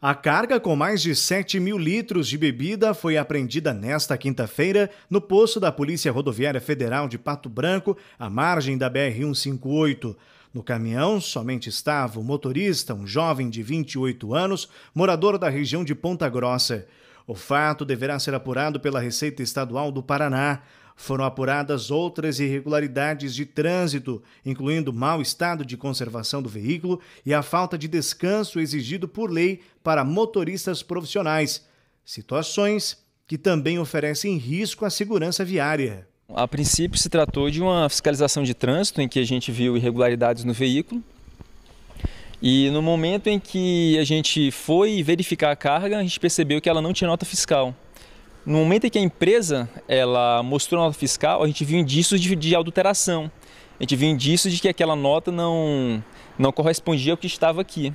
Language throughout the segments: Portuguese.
A carga com mais de 7 mil litros de bebida foi apreendida nesta quinta-feira no posto da Polícia Rodoviária Federal de Pato Branco, à margem da BR-158. No caminhão somente estava o motorista, um jovem de 28 anos, morador da região de Ponta Grossa. O fato deverá ser apurado pela Receita Estadual do Paraná. Foram apuradas outras irregularidades de trânsito, incluindo mau estado de conservação do veículo e a falta de descanso exigido por lei para motoristas profissionais, situações que também oferecem risco à segurança viária. A princípio, se tratou de uma fiscalização de trânsito em que a gente viu irregularidades no veículo. E no momento em que a gente foi verificar a carga, a gente percebeu que ela não tinha nota fiscal. No momento em que a empresa ela mostrou a nota fiscal, a gente viu indícios de, de adulteração. A gente viu indícios de que aquela nota não, não correspondia ao que estava aqui.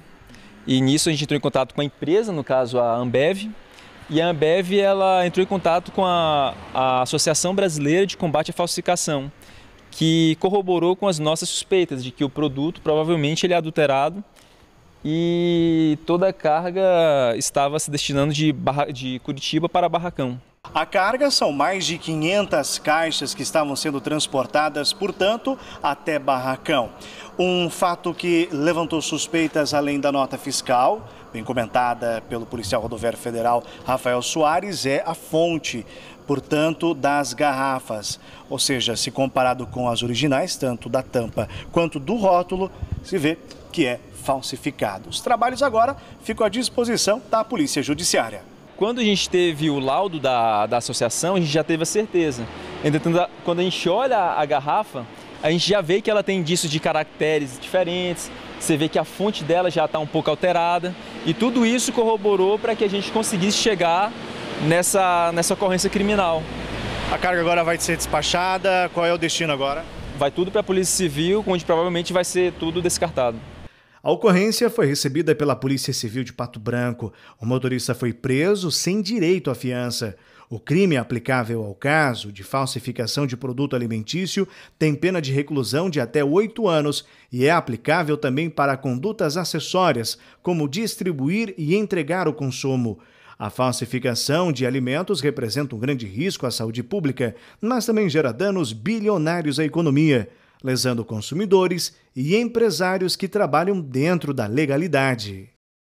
E nisso a gente entrou em contato com a empresa, no caso a Ambev, e a Ambev ela entrou em contato com a, a Associação Brasileira de Combate à Falsificação, que corroborou com as nossas suspeitas de que o produto provavelmente ele é adulterado e toda a carga estava se destinando de, Barra, de Curitiba para Barracão. A carga são mais de 500 caixas que estavam sendo transportadas, portanto, até Barracão. Um fato que levantou suspeitas além da nota fiscal, bem comentada pelo policial rodoviário federal Rafael Soares, é a fonte portanto, das garrafas. Ou seja, se comparado com as originais, tanto da tampa quanto do rótulo, se vê que é falsificado. Os trabalhos agora ficam à disposição da Polícia Judiciária. Quando a gente teve o laudo da, da associação, a gente já teve a certeza. Entretanto, quando a gente olha a garrafa, a gente já vê que ela tem indícios de caracteres diferentes, você vê que a fonte dela já está um pouco alterada, e tudo isso corroborou para que a gente conseguisse chegar nessa, nessa ocorrência criminal. A carga agora vai ser despachada, qual é o destino agora? Vai tudo para a Polícia Civil, onde provavelmente vai ser tudo descartado. A ocorrência foi recebida pela Polícia Civil de Pato Branco. O motorista foi preso sem direito à fiança. O crime aplicável ao caso de falsificação de produto alimentício tem pena de reclusão de até oito anos e é aplicável também para condutas acessórias, como distribuir e entregar o consumo. A falsificação de alimentos representa um grande risco à saúde pública, mas também gera danos bilionários à economia lesando consumidores e empresários que trabalham dentro da legalidade.